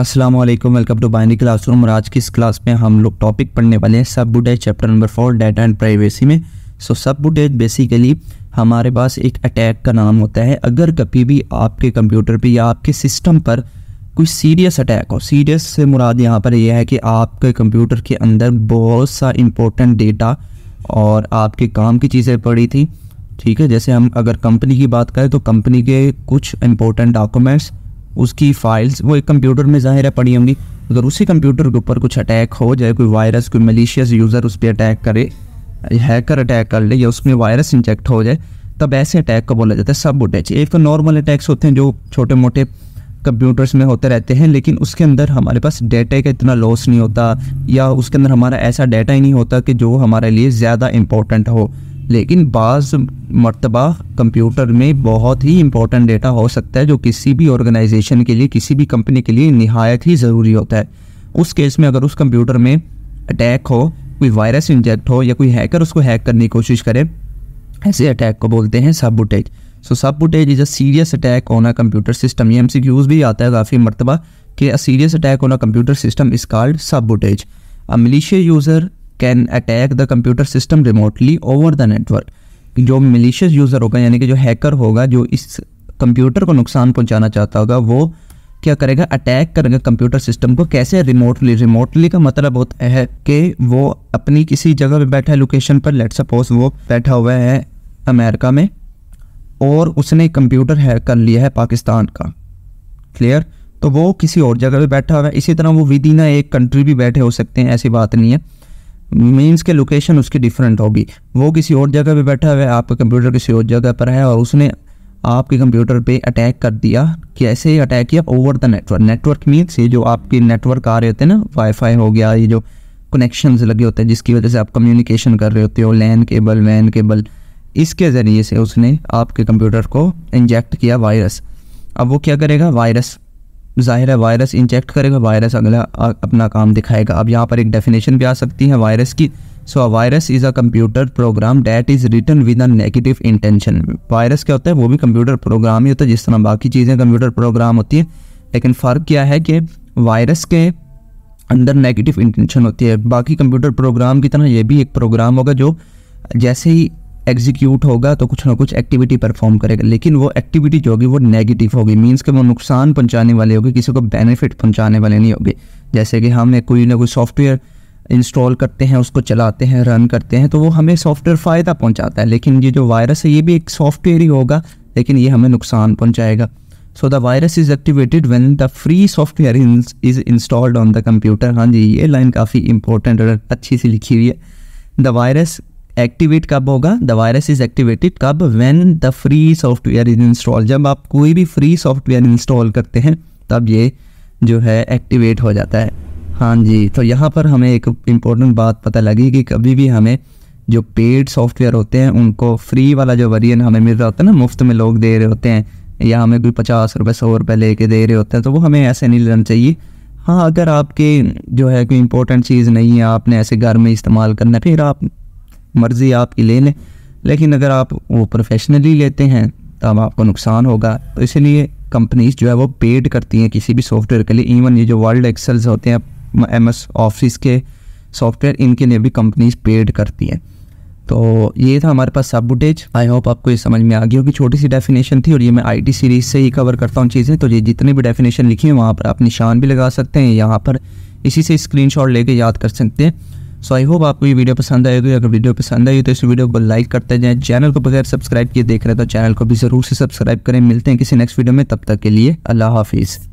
अस्सलाम वालेकुम welcome to binary classroom और आज की इस क्लास में हम लोग टॉपिक पढ़ने वाले हैं sabotage chapter number four data and privacy में सो सब बुटेज बेसिकली हमारे पास एक अटैक का नाम होता है अगर कभी भी आपके कंप्यूटर पे या आपके सिस्टम पर कोई सीरियस अटैक हो सीरियस से मुराद यहाँ पर यह है कि आपके कंप्यूटर के अंदर बहुत सा इम्पोर्टेंट डेटा और आपके काम की चीज़ें पड़ी थी ठीक है जैसे हम अगर कंपनी की बात करें तो कंपनी के कुछ इम्पोर्टेंट डॉक्यूमेंट्स उसकी फाइल्स वो एक कंप्यूटर में ज़ाहिर है पड़ी होंगी अगर उसी कंप्यूटर के ऊपर कुछ अटैक हो जाए कोई वायरस कोई मलिशियस यूज़र उस पर अटैक करे हैकर अटैक कर ले या उसमें वायरस इंजेक्ट हो जाए तब ऐसे अटैक को बोला जाता है सब अटैच एक तो नॉर्मल अटैक्स होते हैं जो छोटे मोटे कंप्यूटर्स में होते रहते हैं लेकिन उसके अंदर हमारे पास डेटा का इतना लॉस नहीं होता या उसके अंदर हमारा ऐसा डेटा ही नहीं होता कि जो हमारे लिए ज़्यादा इंपॉर्टेंट हो लेकिन बाज़ मरतबा कंप्यूटर में बहुत ही इंपॉर्टेंट डेटा हो सकता है जो किसी भी ऑर्गेनाइजेशन के लिए किसी भी कंपनी के लिए नहायत ही ज़रूरी होता है उस केस में अगर उस कंप्यूटर में अटैक हो कोई वायरस इंजेक्ट हो या कोई हैकर उसको हैक करने की कोशिश करे ऐसे अटैक को बोलते हैं sabotage so sabotage is a serious attack on a computer system ये एम भी आता है काफ़ी मरतबा कि a serious attack on a computer system is called sabotage a malicious user can attack the computer system remotely over the network जो malicious user होगा यानी कि जो हैकर होगा जो इस कंप्यूटर को नुकसान पहुंचाना चाहता होगा वो क्या करेगा अटैक करेगा कंप्यूटर सिस्टम को कैसे रिमोटली रिमोटली का मतलब होता है कि वो अपनी किसी जगह पे बैठा है लोकेशन पर लेट सपोज वो बैठा हुआ है अमेरिका में और उसने कंप्यूटर हैक कर लिया है पाकिस्तान का क्लियर तो वो किसी और जगह पे बैठा हुआ है इसी तरह वो विद इन एक कंट्री भी बैठे हो सकते हैं ऐसी बात नहीं है मीन्स के लोकेशन उसकी डिफरेंट होगी वो किसी और जगह पे बैठा हुआ है आपका कंप्यूटर किसी और जगह पर है और उसने आपके कंप्यूटर पे अटैक कर दिया कैसे अटैक किया over the network network means ये जो आपके नेटवर्क आ रहे होते हैं ना वाईफाई हो गया ये जो कनेक्शन लगे होते हैं जिसकी वजह से आप कम्युनिकेशन कर रहे होते हो लैन केबल वैन केबल इसके ज़रिए से उसने आपके कंप्यूटर को इंजेक्ट किया वायरस अब वो क्या करेगा वायरस ज़ाहिर है वायरस इंजेक्ट करेगा वायरस अगला अपना काम दिखाएगा अब यहाँ पर एक डेफिनेशन भी आ सकती है वायरस की so a virus is a computer program that is written with a negative intention virus क्या होता है वो भी कंप्यूटर प्रोग्राम ही होता है जिस तरह बाकी चीज़ें कंप्यूटर प्रोग्राम होती है लेकिन फ़र्क क्या है कि वायरस के अंदर नेगेटिव इंटेंशन होती है बाकी कंप्यूटर प्रोग्राम की तरह ये भी एक प्रोग्राम होगा जो जैसे ही एग्जीक्यूट होगा तो कुछ ना कुछ एक्टिविटी परफॉर्म करेगा लेकिन वो एक्टिविटी जो होगी वो नेगेटिव होगी मीन्स के वो नुकसान पहुंचाने वाले होगी किसी को बेनिफिट पहुंचाने वाले नहीं होगी जैसे कि हम एक कोई ना कोई सॉफ्टवेयर इंस्टॉल करते हैं उसको चलाते हैं रन करते हैं तो वो हमें सॉफ्टवेयर फ़ायदा पहुंचाता है लेकिन ये जो वायरस है ये भी एक सॉफ्टवेयर ही होगा लेकिन ये हमें नुकसान पहुंचाएगा so the virus is activated when the free software is installed on the computer हाँ जी ये लाइन काफ़ी इंपॉर्टेंट और अच्छी सी लिखी हुई है द वायरस एक्टिवेट कब होगा द वायरस इज एक्टिवेटेड कब when the free software is install जब आप कोई भी फ्री सॉफ्टवेयर इंस्टॉल करते हैं तब ये जो है एक्टिवेट हो जाता है हाँ जी तो यहाँ पर हमें एक इम्पोर्टेंट बात पता लगी कि कभी भी हमें जो पेड सॉफ्टवेयर होते हैं उनको फ्री वाला जो वरियन हमें मिल रहा होता है ना मुफ्त में लोग दे रहे होते हैं या हमें कोई पचास रुपये सौ रुपये ले कर दे रहे होते हैं तो वो हमें ऐसे नहीं लेना चाहिए हाँ अगर आपके जो है कोई इम्पोर्टेंट चीज़ नहीं है आपने ऐसे घर में इस्तेमाल करना फिर आप मर्ज़ी आपकी ले लें लेकिन अगर आप वो प्रोफेशनली लेते हैं तब आपको नुकसान होगा तो इसलिए कंपनीज जो है वो पेड करती हैं किसी भी सॉफ्टवेयर के लिए इवन ये जो वर्ल्ड एक्सेल्स होते हैं एम एस ऑफिस के सॉफ्टवेयर इनके लिए भी कंपनीज पेड करती हैं तो ये था हमारे पास सब बुटेज आई होप आपको ये समझ में आ गई होगी छोटी सी डेफिनेशन थी और ये मैं आईटी सीरीज से ही कवर करता हूँ चीज़ें तो ये जितने भी डेफिनेशन लिखी हैं वहाँ पर आप निशान भी लगा सकते हैं यहाँ पर इसी से स्क्रीनशॉट लेके याद कर सकते हैं सो आई होप आपको ये वीडियो पसंद आएगी अगर वीडियो पसंद आई तो इस वीडियो को लाइक करते जाएं चैनल को बगैर सब्सक्राइब किए देख रहे तो चैनल को भी ज़रूर से सब्सक्राइब करें मिलते हैं किसी नेक्स्ट वीडियो में तब तक के लिए अल्लाह हाफिज़